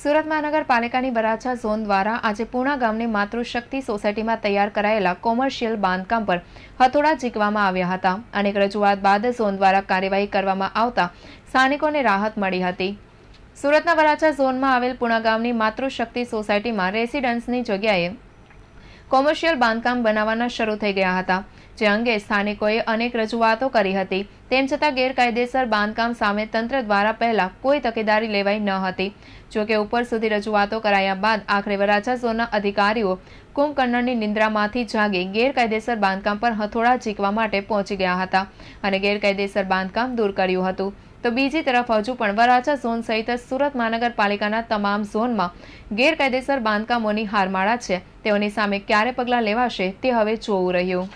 સુરત મહાનગરપાલિકાની બરાછા ઝોન દ્વારા આજે પૂર્ણા ગામની માતૃશક્તિ સોસાયટીમાં તૈયાર કરાયેલા કોમર્શિયલ બાંધકામ પર હથોડા ઝીકવામાં આવ્યા હતા અનેક રજૂઆત બાદ ઝોન દ્વારા કાર્યવાહી કરવામાં આવતા સ્થાનિકોને રાહત મળી હતી સુરતના વરાછા ઝોનમાં આવેલ પૂણા ગામની માતૃશક્તિ સોસાયટીમાં રેસિડન્સની જગ્યાએ કોમર્શિયલ બાંધકામ બનાવવાના શરૂ થઈ ગયા હતા જે અંગે સ્થાનિકોએ અનેક રજૂઆતો કરી હતી તેમ છતાં ગેરકાયદેસર બાંધકામ સામે તંત્ર દ્વારા પહેલા કોઈ તકેદારી લેવાઈ ન હતી જોકે ઉપર સુધી રજૂઆતો કરાયા બાદ આખરે વરાછા ઝોનના અધિકારીઓ કુંભકર્ણની નિંદ્રામાંથી જાગી ગેરકાયદેસર બાંધકામ પર હથોડા ચીકવા માટે પહોંચી ગયા હતા અને ગેરકાયદેસર બાંધકામ દૂર કર્યું હતું તો બીજી તરફ હજુ પણ વરાછા ઝોન સહિત સુરત મહાનગરપાલિકાના તમામ ઝોનમાં ગેરકાયદેસર બાંધકામોની હારમાળા છે તેઓની સામે ક્યારે પગલાં લેવાશે તે હવે જોવું રહ્યું